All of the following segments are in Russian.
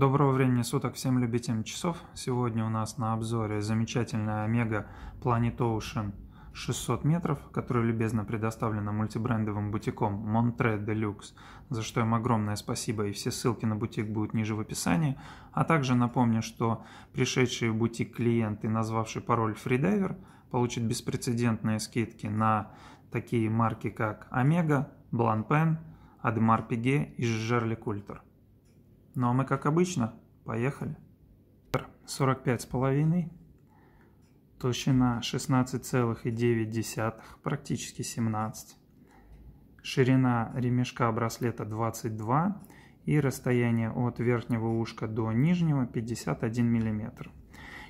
Доброго времени суток всем любителям часов. Сегодня у нас на обзоре замечательная Omega Planet Ocean 600 метров, которая любезно предоставлена мультибрендовым бутиком Montre Deluxe, за что им огромное спасибо, и все ссылки на бутик будут ниже в описании. А также напомню, что пришедшие в бутик клиент и назвавший пароль FreeDiver получат беспрецедентные скидки на такие марки, как Omega, Blancpain, Admar Piguet и Жерли Культер. Но ну, а мы, как обычно, поехали. 45,5, толщина 16,9, практически 17, ширина ремешка браслета 22 и расстояние от верхнего ушка до нижнего 51 мм.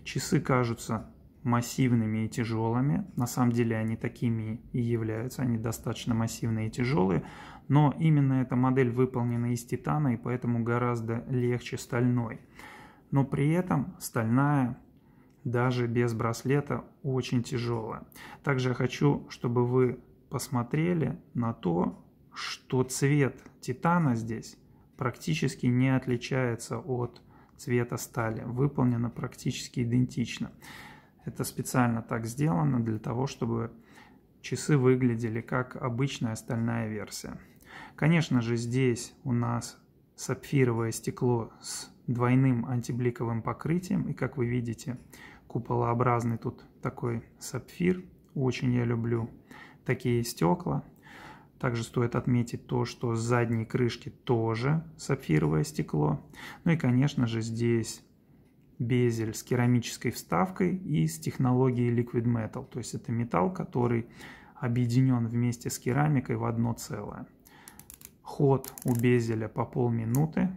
Часы кажутся массивными и тяжелыми. На самом деле они такими и являются, они достаточно массивные и тяжелые, но именно эта модель выполнена из титана и поэтому гораздо легче стальной. Но при этом стальная даже без браслета очень тяжелая. Также я хочу, чтобы вы посмотрели на то, что цвет титана здесь практически не отличается от цвета стали, выполнено практически идентично. Это специально так сделано для того, чтобы часы выглядели как обычная стальная версия. Конечно же, здесь у нас сапфировое стекло с двойным антибликовым покрытием. И как вы видите, куполообразный тут такой сапфир. Очень я люблю такие стекла. Также стоит отметить то, что с задней крышки тоже сапфировое стекло. Ну и, конечно же, здесь безель с керамической вставкой и с технологией Liquid Metal. То есть это металл, который объединен вместе с керамикой в одно целое. Ход у безеля по полминуты.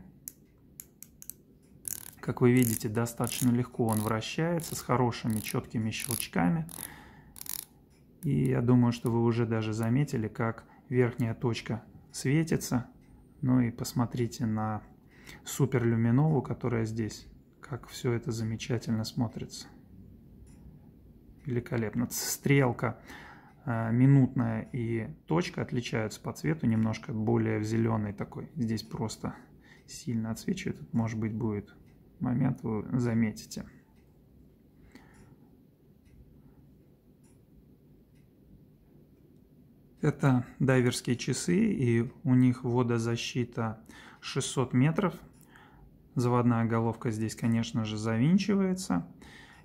Как вы видите, достаточно легко он вращается с хорошими четкими щелчками. И я думаю, что вы уже даже заметили, как верхняя точка светится. Ну и посмотрите на суперлюминову, которая здесь как все это замечательно смотрится. Великолепно. Стрелка э, минутная и точка отличаются по цвету, немножко более в зеленый такой. Здесь просто сильно отсвечивает, Тут, может быть, будет момент, вы заметите. Это дайверские часы, и у них водозащита 600 метров – Заводная головка здесь, конечно же, завинчивается.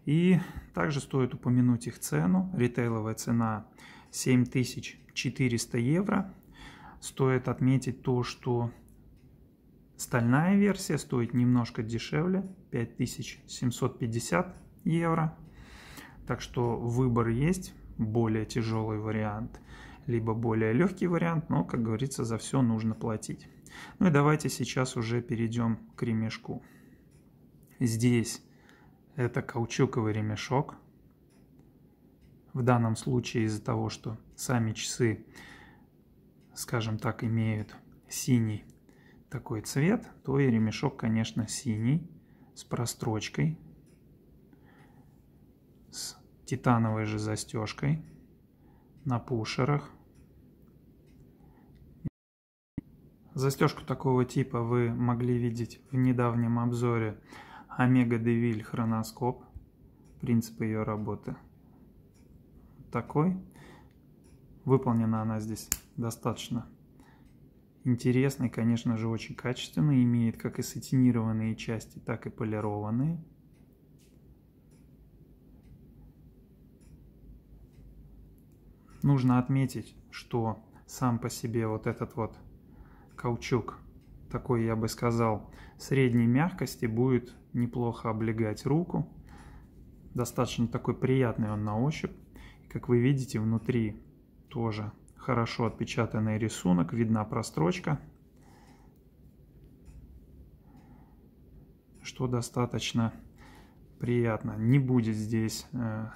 И также стоит упомянуть их цену. Ритейловая цена 7400 евро. Стоит отметить то, что стальная версия стоит немножко дешевле, 5750 евро. Так что выбор есть, более тяжелый вариант, либо более легкий вариант, но, как говорится, за все нужно платить. Ну и давайте сейчас уже перейдем к ремешку. Здесь это каучуковый ремешок. В данном случае из-за того, что сами часы, скажем так, имеют синий такой цвет, то и ремешок, конечно, синий с прострочкой, с титановой же застежкой на пушерах. Застежку такого типа вы могли видеть в недавнем обзоре Омега Девиль хроноскоп, Принцип ее работы такой. Выполнена она здесь достаточно интересно и, конечно же, очень качественно. Имеет как и сатинированные части, так и полированные. Нужно отметить, что сам по себе вот этот вот каучук, такой, я бы сказал, средней мягкости, будет неплохо облегать руку. Достаточно такой приятный он на ощупь. Как вы видите, внутри тоже хорошо отпечатанный рисунок, видна прострочка, что достаточно приятно. Не будет здесь э,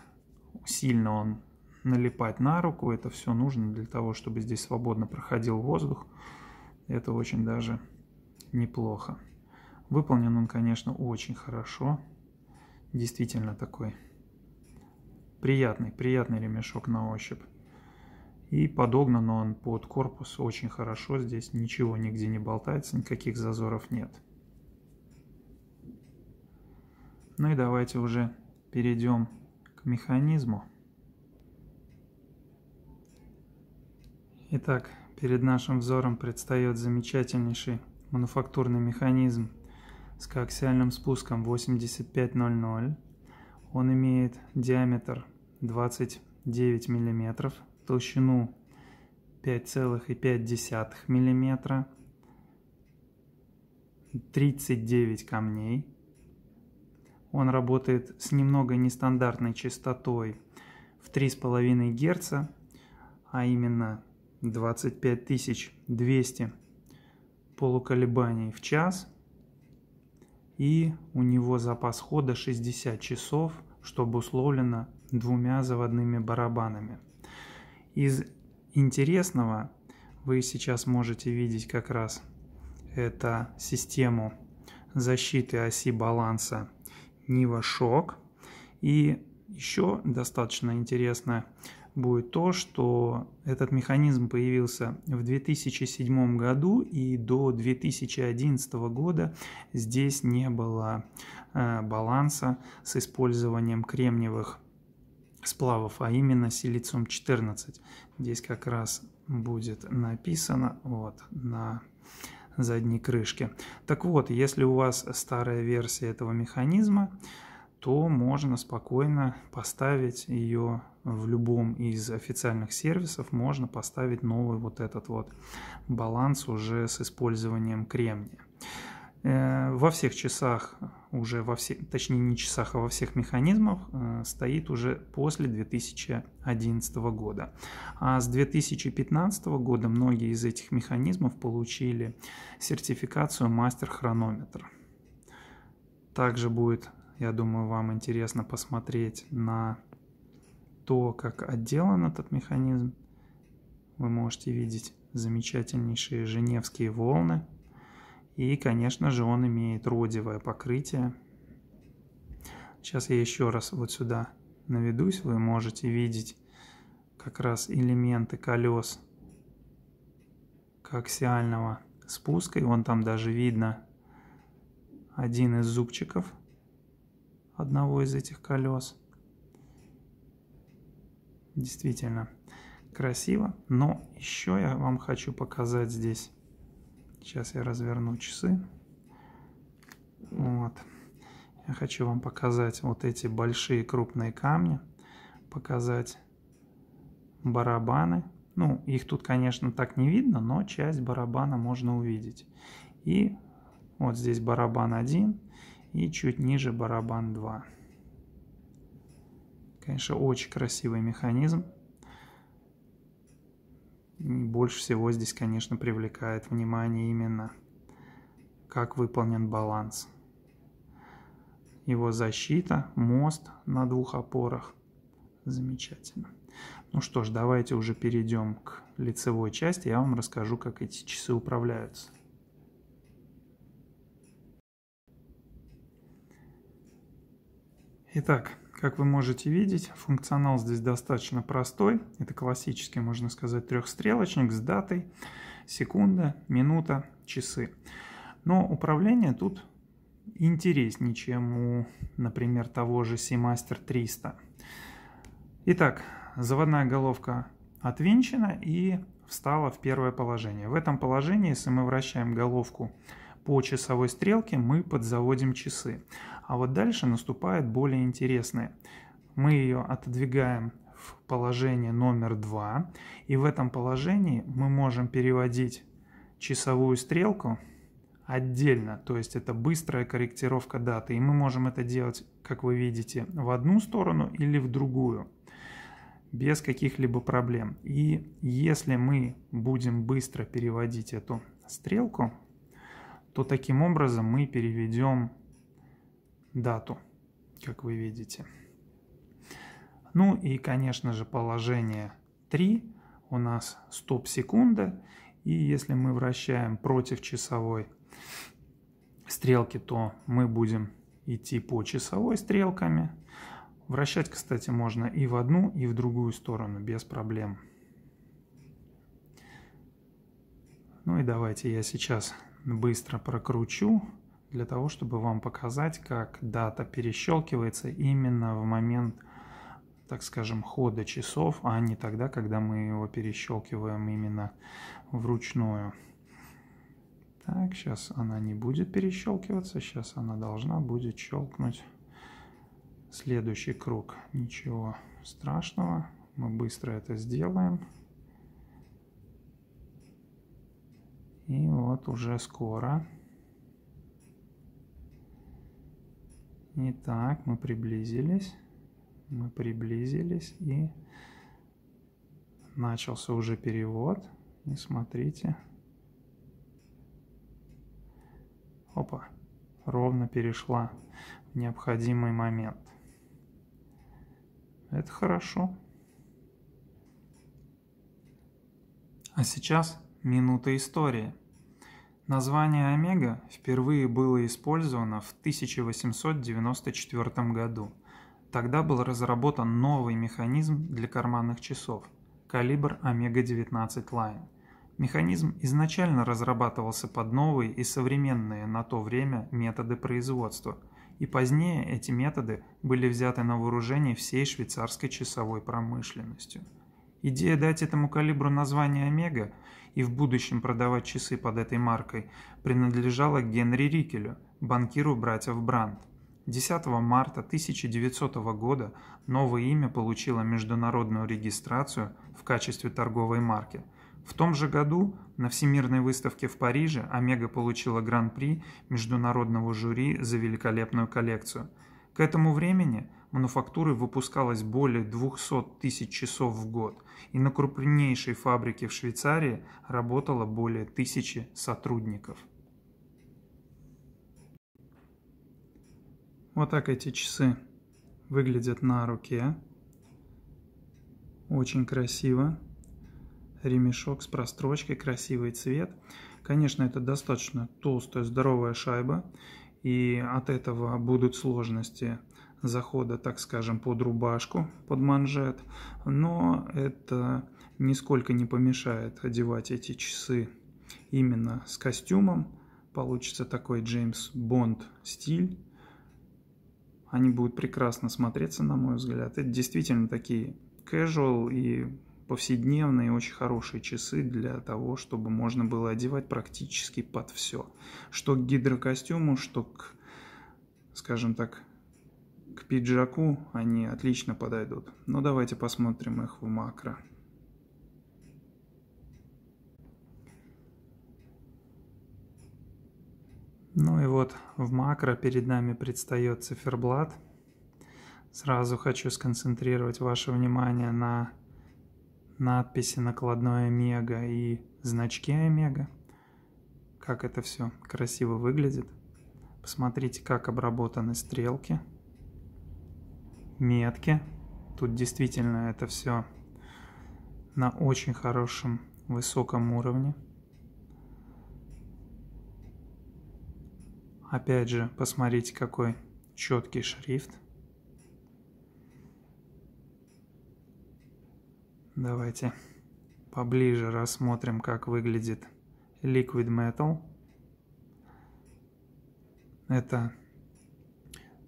сильно он налипать на руку, это все нужно для того, чтобы здесь свободно проходил воздух. Это очень даже неплохо. Выполнен он, конечно, очень хорошо. Действительно такой приятный, приятный ремешок на ощупь. И подогнан он под корпус очень хорошо. Здесь ничего нигде не болтается, никаких зазоров нет. Ну и давайте уже перейдем к механизму. Итак, Перед нашим взором предстает замечательнейший мануфактурный механизм с коаксиальным спуском 8500. Он имеет диаметр 29 мм, толщину 5,5 мм, 39 камней. Он работает с немного нестандартной частотой в 3,5 Гц, а именно 25 200 полуколебаний в час. И у него запас хода 60 часов, что обусловлено двумя заводными барабанами. Из интересного вы сейчас можете видеть как раз это систему защиты оси баланса Нива Шок. И еще достаточно интересно будет то, что этот механизм появился в 2007 году и до 2011 года здесь не было э, баланса с использованием кремниевых сплавов, а именно силициум-14. Здесь как раз будет написано вот на задней крышке. Так вот, если у вас старая версия этого механизма, то можно спокойно поставить ее в любом из официальных сервисов, можно поставить новый вот этот вот баланс уже с использованием кремния. Э, во всех часах, уже во все, точнее не часах, а во всех механизмах э, стоит уже после 2011 года. А с 2015 года многие из этих механизмов получили сертификацию мастер-хронометр. Также будет я думаю, вам интересно посмотреть на то, как отделан этот механизм. Вы можете видеть замечательнейшие женевские волны. И, конечно же, он имеет родевое покрытие. Сейчас я еще раз вот сюда наведусь. Вы можете видеть как раз элементы колес коаксиального спуска. И вон там даже видно один из зубчиков – одного из этих колес. Действительно красиво, но еще я вам хочу показать здесь. Сейчас я разверну часы. Вот. Я хочу вам показать вот эти большие крупные камни, показать барабаны. Ну, их тут, конечно, так не видно, но часть барабана можно увидеть. И вот здесь барабан 1, и чуть ниже барабан 2. Конечно, очень красивый механизм. И больше всего здесь, конечно, привлекает внимание именно как выполнен баланс. Его защита, мост на двух опорах. Замечательно. Ну что ж, давайте уже перейдем к лицевой части. Я вам расскажу, как эти часы управляются. Итак, как вы можете видеть, функционал здесь достаточно простой. Это классический, можно сказать, трехстрелочник с датой, секунда, минута, часы. Но управление тут интереснее, чем у, например, того же Seamaster 300. Итак, заводная головка отвинчена и встала в первое положение. В этом положении, если мы вращаем головку по часовой стрелке, мы подзаводим часы. А вот дальше наступает более интересное. Мы ее отодвигаем в положение номер 2. И в этом положении мы можем переводить часовую стрелку отдельно, то есть это быстрая корректировка даты. И мы можем это делать, как вы видите, в одну сторону или в другую, без каких-либо проблем. И если мы будем быстро переводить эту стрелку, то таким образом мы переведем дату, как вы видите. Ну и, конечно же, положение 3 у нас стоп секунда. И если мы вращаем против часовой стрелки, то мы будем идти по часовой стрелками. Вращать, кстати, можно и в одну, и в другую сторону, без проблем. Ну и давайте я сейчас быстро прокручу для того, чтобы вам показать, как дата перещелкивается именно в момент, так скажем, хода часов, а не тогда, когда мы его перещелкиваем именно вручную. Так, сейчас она не будет перещелкиваться, сейчас она должна будет щелкнуть следующий круг. Ничего страшного, мы быстро это сделаем. И вот уже скоро Итак, мы приблизились, мы приблизились и начался уже перевод. И смотрите. Опа, ровно перешла в необходимый момент. Это хорошо. А сейчас минута истории. Название омега впервые было использовано в 1894 году. Тогда был разработан новый механизм для карманных часов – калибр омега-19 Line. Механизм изначально разрабатывался под новые и современные на то время методы производства, и позднее эти методы были взяты на вооружение всей швейцарской часовой промышленностью. Идея дать этому калибру название «Омега» и в будущем продавать часы под этой маркой, принадлежала Генри Рикелю, банкиру братьев Бранд. 10 марта 1900 года новое имя получило международную регистрацию в качестве торговой марки. В том же году на Всемирной выставке в Париже Омега получила гран-при международного жюри за великолепную коллекцию. К этому времени – мануфактуры выпускалось более 200 тысяч часов в год, и на крупнейшей фабрике в Швейцарии работало более тысячи сотрудников. Вот так эти часы выглядят на руке. Очень красиво. Ремешок с прострочкой, красивый цвет. Конечно, это достаточно толстая, здоровая шайба, и от этого будут сложности захода, так скажем, под рубашку, под манжет, но это нисколько не помешает одевать эти часы именно с костюмом. Получится такой Джеймс Бонд стиль. Они будут прекрасно смотреться, на мой взгляд. Это действительно такие casual и повседневные, очень хорошие часы для того, чтобы можно было одевать практически под все. Что к гидрокостюму, что к, скажем так, к пиджаку они отлично подойдут. Но ну, давайте посмотрим их в макро. Ну и вот в макро перед нами предстает циферблат. Сразу хочу сконцентрировать ваше внимание на надписи накладной омега и значке омега. Как это все красиво выглядит. Посмотрите, как обработаны стрелки метки. Тут действительно это все на очень хорошем высоком уровне. Опять же, посмотрите, какой четкий шрифт. Давайте поближе рассмотрим, как выглядит Liquid Metal. Это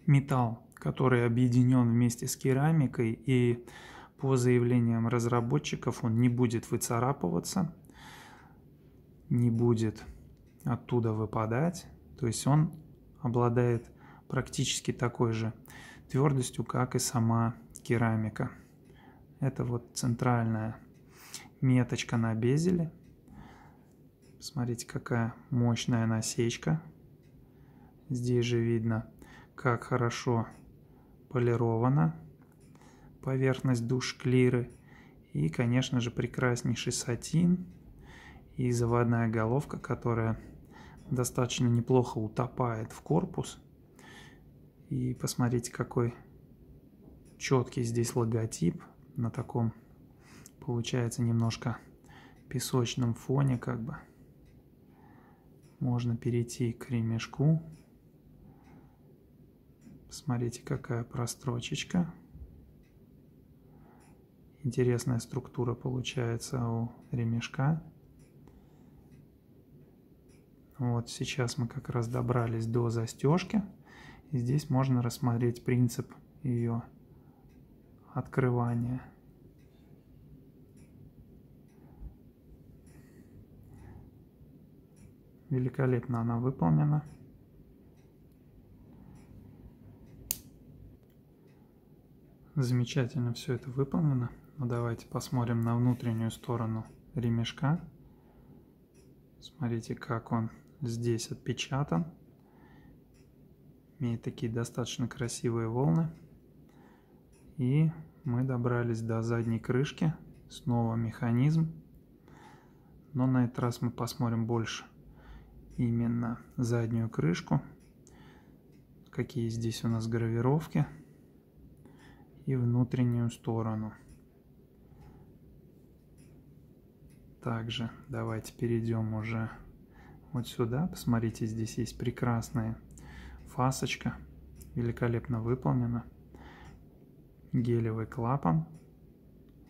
металл который объединен вместе с керамикой и по заявлениям разработчиков он не будет выцарапываться, не будет оттуда выпадать. То есть он обладает практически такой же твердостью, как и сама керамика. Это вот центральная меточка на безеле. Смотрите, какая мощная насечка. Здесь же видно, как хорошо полирована поверхность душ клиры. И, конечно же, прекраснейший сатин и заводная головка, которая достаточно неплохо утопает в корпус. И посмотрите, какой четкий здесь логотип на таком, получается, немножко песочном фоне как бы. Можно перейти к ремешку Смотрите, какая прострочечка. Интересная структура получается у ремешка. Вот сейчас мы как раз добрались до застежки. И здесь можно рассмотреть принцип ее открывания. Великолепно она выполнена. Замечательно все это выполнено. Но ну, давайте посмотрим на внутреннюю сторону ремешка. Смотрите, как он здесь отпечатан. Имеет такие достаточно красивые волны. И мы добрались до задней крышки. Снова механизм. Но на этот раз мы посмотрим больше именно заднюю крышку. Какие здесь у нас гравировки и внутреннюю сторону. Также давайте перейдем уже вот сюда. Посмотрите, здесь есть прекрасная фасочка, великолепно выполнена. Гелевый клапан.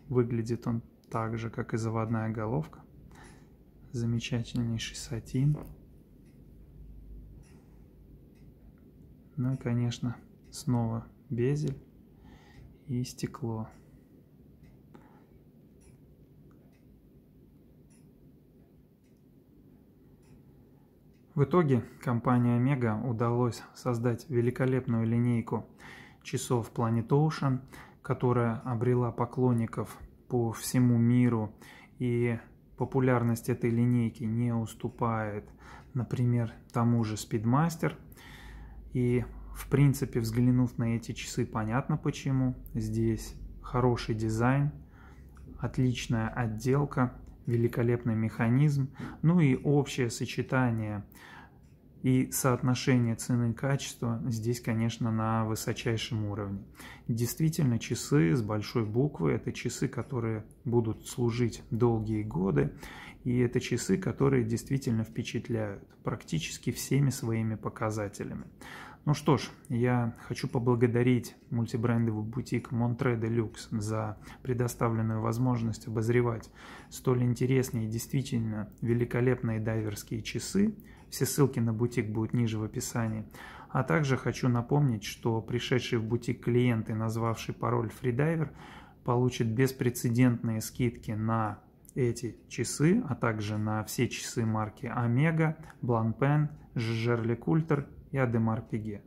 Выглядит он так же, как и заводная головка. Замечательнейший сатин. Ну и, конечно, снова безель и стекло. В итоге компании Омега удалось создать великолепную линейку часов Planet Ocean, которая обрела поклонников по всему миру и популярность этой линейки не уступает, например, тому же Speedmaster. И в принципе, взглянув на эти часы, понятно почему. Здесь хороший дизайн, отличная отделка, великолепный механизм, ну и общее сочетание и соотношение цены и качества здесь, конечно, на высочайшем уровне. Действительно, часы с большой буквы – это часы, которые будут служить долгие годы, и это часы, которые действительно впечатляют практически всеми своими показателями. Ну что ж, я хочу поблагодарить мультибрендовый бутик Montre Deluxe за предоставленную возможность обозревать столь интересные и действительно великолепные дайверские часы. Все ссылки на бутик будут ниже в описании. А также хочу напомнить, что пришедшие в бутик клиенты, назвавшие пароль фридайвер, получат беспрецедентные скидки на эти часы, а также на все часы марки Омега, Бланпен, Жижерли Культер и Адемар Пиге.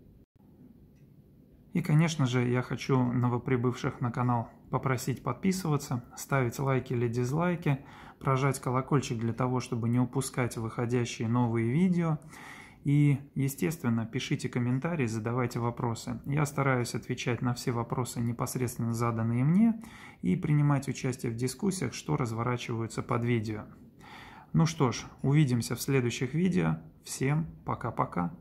И, конечно же, я хочу новоприбывших на канал попросить подписываться, ставить лайки или дизлайки, прожать колокольчик для того, чтобы не упускать выходящие новые видео – и, естественно, пишите комментарии, задавайте вопросы. Я стараюсь отвечать на все вопросы, непосредственно заданные мне, и принимать участие в дискуссиях, что разворачиваются под видео. Ну что ж, увидимся в следующих видео. Всем пока-пока.